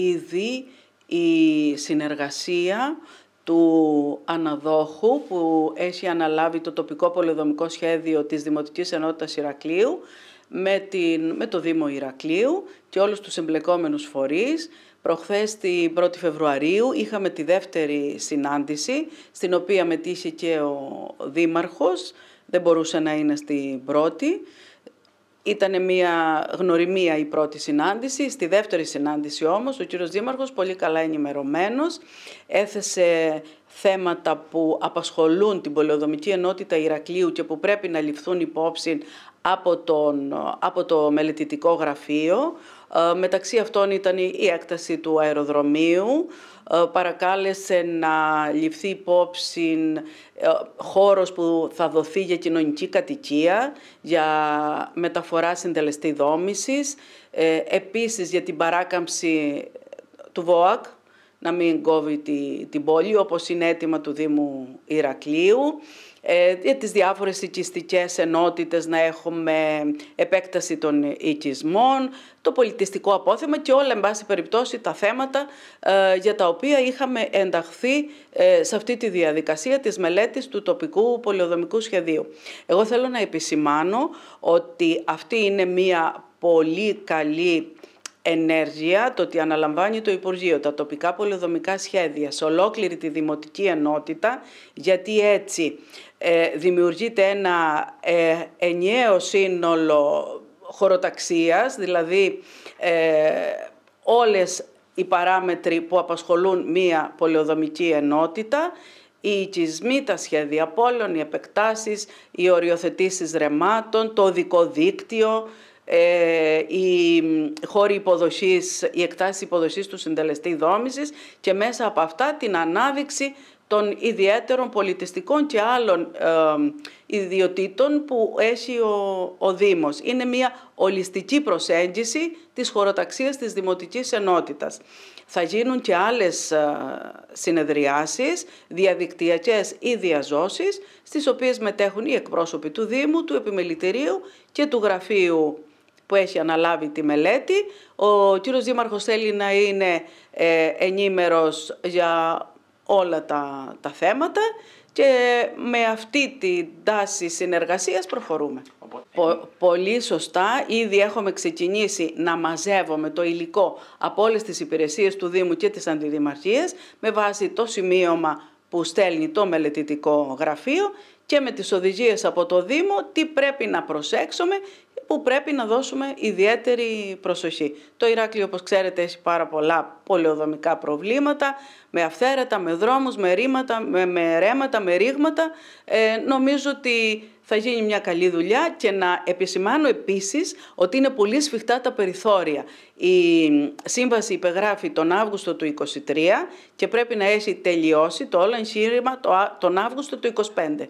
ήδη η συνεργασία του αναδόχου που έχει αναλάβει το τοπικό πολεοδομικό σχέδιο της Δημοτικής Ενότητας Ηρακλείου με, το Δήμο Ηρακλείου και όλους τους εμπλεκόμενους φορείς. Προχθές την 1η Φεβρουαρίου είχαμε τη δεύτερη συνάντηση στην οποία μετήχε και ο Δήμαρχος, δεν μπορούσε να είναι στην πρώτη. Ήταν μια γνωριμία η πρώτη συνάντηση. Στη δεύτερη συνάντηση όμως ο κύριος Δήμαρχος, πολύ καλά ενημερωμένος, έθεσε θέματα που απασχολούν την πολεοδομική ενότητα Ηρακλείου και που πρέπει να ληφθούν υπόψη από, τον, από το μελετητικό γραφείο. Ε, μεταξύ αυτών ήταν η έκταση του αεροδρομίου, ε, παρακάλεσε να ληφθεί υπόψη ε, χώρος που θα δοθεί για κοινωνική κατοικία, για μεταφορά συντελεστή δόμησης, επίσης για την παράκαμψη του ΒΟΑΚ, να μην κόβει τη, την πόλη, όπως είναι αίτημα του Δήμου Ηρακλείου. Ε, τις διάφορες οικιστικές ενότητες να έχουμε επέκταση των οικισμών, το πολιτιστικό απόθεμα και όλα, εν πάση περιπτώσει, τα θέματα ε, για τα οποία είχαμε ενταχθεί ε, σε αυτή τη διαδικασία της μελέτης του τοπικού πολεοδομικού σχεδίου. Εγώ θέλω να επισημάνω ότι αυτή είναι μία πολύ καλή ενέργεια το ότι αναλαμβάνει το Υπουργείο, τα τοπικά πολεοδομικά σχέδια, σε ολόκληρη τη Δημοτική Ενότητα, γιατί έτσι ε, δημιουργείται ένα ε, ενιαίο σύνολο χωροταξίας, δηλαδή ε, όλες οι παράμετροι που απασχολούν μία πολεοδομική ενότητα, οι οικισμοί, τα σχέδια πόλων, οι επεκτάσεις, οι οριοθετήσεις ρεμάτων, το οδικό δίκτυο, ε, οι χώροι υποδοχής, οι εκτάσεις υποδοχής του συντελεστή δόμησης και μέσα από αυτά την ανάδειξη των ιδιαίτερων πολιτιστικών και άλλων ε, ιδιωτήτων που έχει ο, ο Δήμος. Είναι μια ολιστική προσέγγιση της χωροταξίας της Δημοτικής Ενότητας. Θα γίνουν και άλλες ε, συνεδριάσεις, διαδικτυακές ή διαζώσεις, στις οποίες μετέχουν οι εκπρόσωποι του Δήμου, του Επιμελητηρίου και του Γραφείου που έχει αναλάβει τη μελέτη. Ο κύριος Δήμαρχος θέλει να είναι ε, ενήμερος για όλα τα, θέματα και με αυτή την τάση συνεργασίας προχωρούμε. πολύ σωστά, ήδη έχουμε ξεκινήσει να μαζεύουμε το υλικό από όλες τις υπηρεσίες του Δήμου και της Αντιδημαρχίας με βάση το σημείωμα που στέλνει το μελετητικό γραφείο και με τις οδηγίες από το Δήμο τι πρέπει να προσέξουμε που πρέπει να δώσουμε ιδιαίτερη προσοχή. Το Ηράκλειο, όπως ξέρετε, έχει πάρα πολλά πολεοδομικά προβλήματα, με αυθαίρετα, με δρόμους, με, ρήματα, με, ρέματα, με ρήγματα. Ε, νομίζω ότι θα γίνει μια καλή δουλειά και να επισημάνω επίσης ότι είναι πολύ σφιχτά τα περιθώρια. Η σύμβαση υπεγράφει τον Αύγουστο του 2023 και πρέπει να έχει τελειώσει το όλο εγχείρημα τον Αύγουστο του 2025.